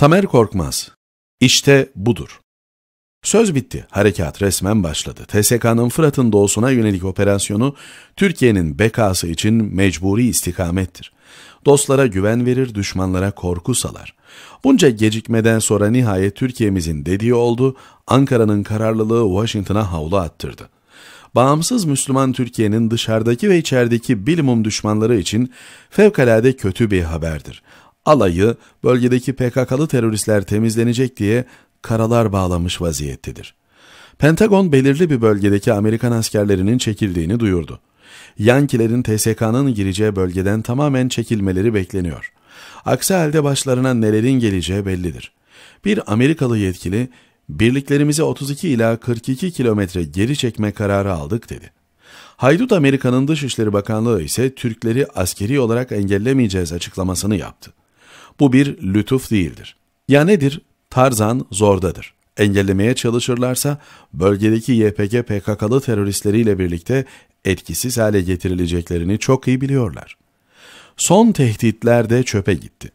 Tamer Korkmaz İşte budur. Söz bitti, harekat resmen başladı. TSK'nın Fırat'ın doğusuna yönelik operasyonu Türkiye'nin bekası için mecburi istikamettir. Dostlara güven verir, düşmanlara korku salar. Bunca gecikmeden sonra nihayet Türkiye'mizin dediği oldu, Ankara'nın kararlılığı Washington'a havlu attırdı. Bağımsız Müslüman Türkiye'nin dışarıdaki ve içerideki bilimum düşmanları için fevkalade kötü bir haberdir alayı bölgedeki PKK'lı teröristler temizlenecek diye karalar bağlamış vaziyettedir. Pentagon belirli bir bölgedeki Amerikan askerlerinin çekildiğini duyurdu. Yankilerin TSK'nın gireceği bölgeden tamamen çekilmeleri bekleniyor. Aksi halde başlarına nelerin geleceği bellidir. Bir Amerikalı yetkili, birliklerimizi 32 ila 42 kilometre geri çekme kararı aldık dedi. Haydut Amerika'nın Dışişleri Bakanlığı ise Türkleri askeri olarak engellemeyeceğiz açıklamasını yaptı. Bu bir lütuf değildir. Ya nedir? Tarzan zordadır. Engellemeye çalışırlarsa bölgedeki YPG PKK'lı teröristleriyle birlikte etkisiz hale getirileceklerini çok iyi biliyorlar. Son tehditler de çöpe gitti.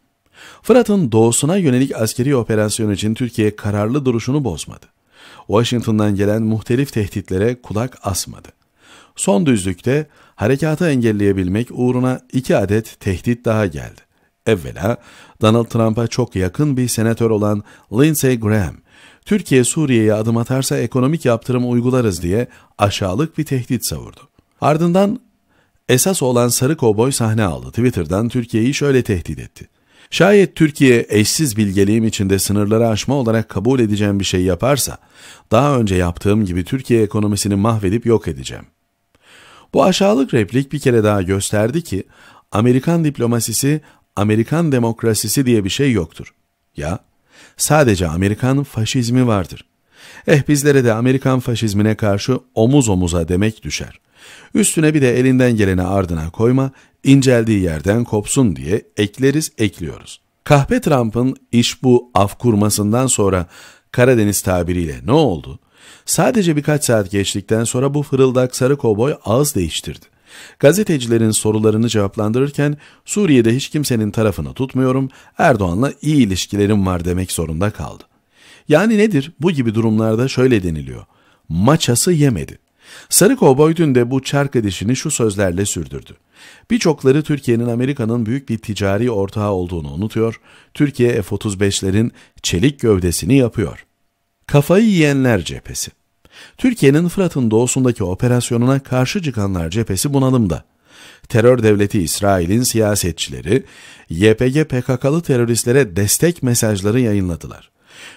Fırat'ın doğusuna yönelik askeri operasyon için Türkiye kararlı duruşunu bozmadı. Washington'dan gelen muhtelif tehditlere kulak asmadı. Son düzlükte harekatı engelleyebilmek uğruna iki adet tehdit daha geldi. Evvela Donald Trump'a çok yakın bir senatör olan Lindsey Graham, Türkiye Suriye'ye adım atarsa ekonomik yaptırım uygularız diye aşağılık bir tehdit savurdu. Ardından esas olan Sarı Kovboy sahne aldı. Twitter'dan Türkiye'yi şöyle tehdit etti. Şayet Türkiye eşsiz bilgeliğim içinde sınırları aşma olarak kabul edeceğim bir şey yaparsa, daha önce yaptığım gibi Türkiye ekonomisini mahvedip yok edeceğim. Bu aşağılık replik bir kere daha gösterdi ki, Amerikan diplomasisi Amerikan demokrasisi diye bir şey yoktur. Ya sadece Amerikan faşizmi vardır. Eh bizlere de Amerikan faşizmine karşı omuz omuza demek düşer. Üstüne bir de elinden geleni ardına koyma, inceldiği yerden kopsun diye ekleriz ekliyoruz. Kahpe Trump'ın iş bu af kurmasından sonra Karadeniz tabiriyle ne oldu? Sadece birkaç saat geçtikten sonra bu fırıldak sarı kovboy ağız değiştirdi. Gazetecilerin sorularını cevaplandırırken Suriye'de hiç kimsenin tarafını tutmuyorum, Erdoğan'la iyi ilişkilerim var demek zorunda kaldı. Yani nedir? Bu gibi durumlarda şöyle deniliyor. Maçası yemedi. Sarı Kovboy dün de bu çark edişini şu sözlerle sürdürdü. Birçokları Türkiye'nin Amerika'nın büyük bir ticari ortağı olduğunu unutuyor, Türkiye F-35'lerin çelik gövdesini yapıyor. Kafayı yiyenler cephesi. Türkiye'nin Fırat'ın doğusundaki operasyonuna karşı çıkanlar cephesi bunalımda. Terör devleti İsrail'in siyasetçileri YPG PKK'lı teröristlere destek mesajları yayınladılar.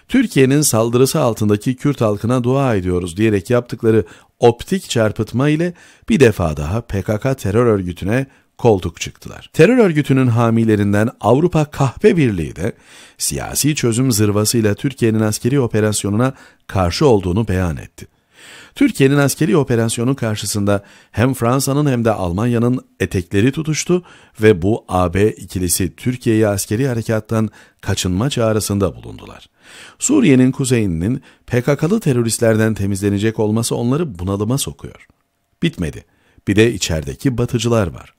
Türkiye'nin saldırısı altındaki Kürt halkına dua ediyoruz diyerek yaptıkları optik çarpıtma ile bir defa daha PKK terör örgütüne koltuk çıktılar. Terör örgütünün hamilerinden Avrupa Kahpe Birliği de siyasi çözüm zırvasıyla Türkiye'nin askeri operasyonuna karşı olduğunu beyan etti. Türkiye'nin askeri operasyonu karşısında hem Fransa'nın hem de Almanya'nın etekleri tutuştu ve bu AB ikilisi Türkiye'yi askeri harekattan kaçınma çağrısında bulundular. Suriye'nin kuzeyinin PKK'lı teröristlerden temizlenecek olması onları bunalıma sokuyor. Bitmedi. Bir de içerideki batıcılar var.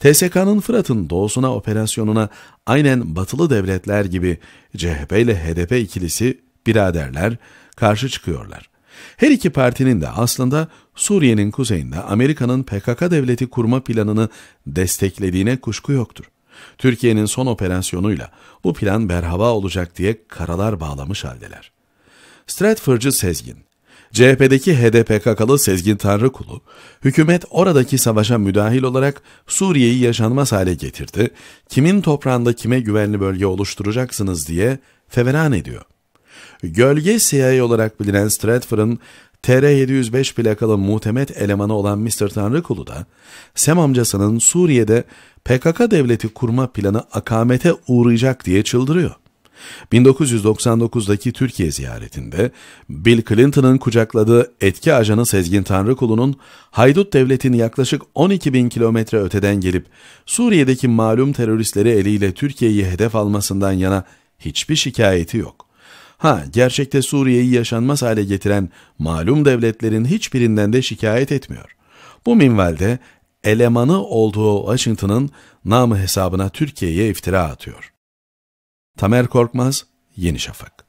TSK'nın Fırat'ın doğusuna operasyonuna aynen batılı devletler gibi CHP ile HDP ikilisi biraderler karşı çıkıyorlar. Her iki partinin de aslında Suriye'nin kuzeyinde Amerika'nın PKK devleti kurma planını desteklediğine kuşku yoktur. Türkiye'nin son operasyonuyla bu plan berhava olacak diye karalar bağlamış haldeler. Stratford'cu Sezgin, CHP'deki HDPKK'lı Sezgin Tanrıkulu, hükümet oradaki savaşa müdahil olarak Suriye'yi yaşanmaz hale getirdi, kimin toprağında kime güvenli bölge oluşturacaksınız diye feveran ediyor. Gölge CIA olarak bilinen Stratford'ın TR-705 plakalı muhtemet elemanı olan Mr. Tanrıkulu da, Sem amcasının Suriye'de PKK devleti kurma planı akamete uğrayacak diye çıldırıyor. 1999'daki Türkiye ziyaretinde Bill Clinton'ın kucakladığı etki ajanı Sezgin Tanrıkulu'nun haydut devletini yaklaşık 12 bin kilometre öteden gelip Suriye'deki malum teröristleri eliyle Türkiye'yi hedef almasından yana hiçbir şikayeti yok. Ha gerçekte Suriye'yi yaşanmaz hale getiren malum devletlerin hiçbirinden de şikayet etmiyor. Bu minvalde elemanı olduğu Washington'ın namı hesabına Türkiye'ye iftira atıyor. Tamer Korkmaz, Yeni Şafak